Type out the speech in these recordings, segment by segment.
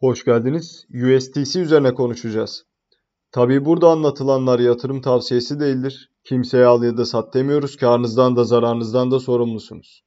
Hoş geldiniz. USDC üzerine konuşacağız. Tabi burada anlatılanlar yatırım tavsiyesi değildir. Kimseye al ya da sat demiyoruz. Karnınızdan da zararınızdan da sorumlusunuz.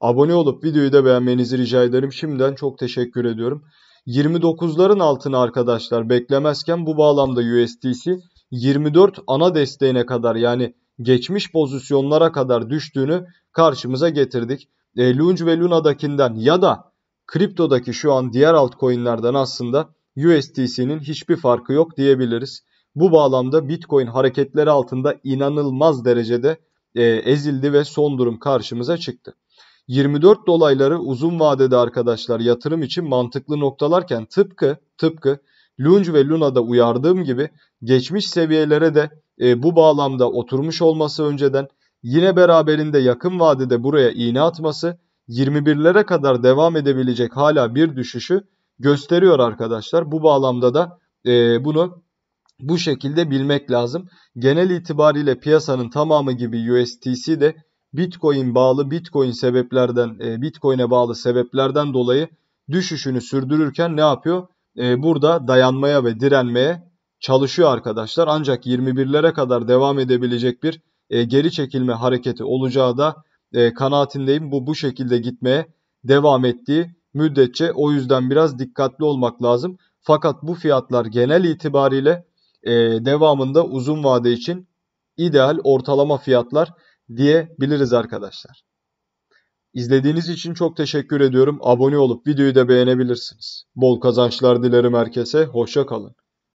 Abone olup videoyu da beğenmenizi rica ederim. Şimdiden çok teşekkür ediyorum. 29'ların altına arkadaşlar beklemezken bu bağlamda USDC 24 ana desteğine kadar yani geçmiş pozisyonlara kadar düştüğünü karşımıza getirdik. E, Lunge ve Luna'dakinden ya da kriptodaki şu an diğer altcoin'lerden aslında USDC'nin hiçbir farkı yok diyebiliriz. Bu bağlamda Bitcoin hareketleri altında inanılmaz derecede e, ezildi ve son durum karşımıza çıktı. 24 dolayları uzun vadede arkadaşlar yatırım için mantıklı noktalarken tıpkı tıpkı Lunge ve Luna'da uyardığım gibi geçmiş seviyelere de e, bu bağlamda oturmuş olması önceden yine beraberinde yakın vadede buraya iğne atması 21'lere kadar devam edebilecek hala bir düşüşü gösteriyor arkadaşlar. Bu bağlamda da e, bunu bu şekilde bilmek lazım. Genel itibariyle piyasanın tamamı gibi USTC de Bitcoin bağlı Bitcoin sebeplerden e, Bitcoin'e bağlı sebeplerden dolayı düşüşünü sürdürürken ne yapıyor? E, burada dayanmaya ve direnmeye çalışıyor arkadaşlar. Ancak 21'lere kadar devam edebilecek bir e, geri çekilme hareketi olacağı da e, kanaatindeyim. Bu bu şekilde gitmeye devam ettiği müddetçe o yüzden biraz dikkatli olmak lazım. Fakat bu fiyatlar genel itibariyle e, devamında uzun vade için ideal ortalama fiyatlar diyebiliriz arkadaşlar. İzlediğiniz için çok teşekkür ediyorum. Abone olup videoyu da beğenebilirsiniz. Bol kazançlar dilerim herkese. Hoşça kalın.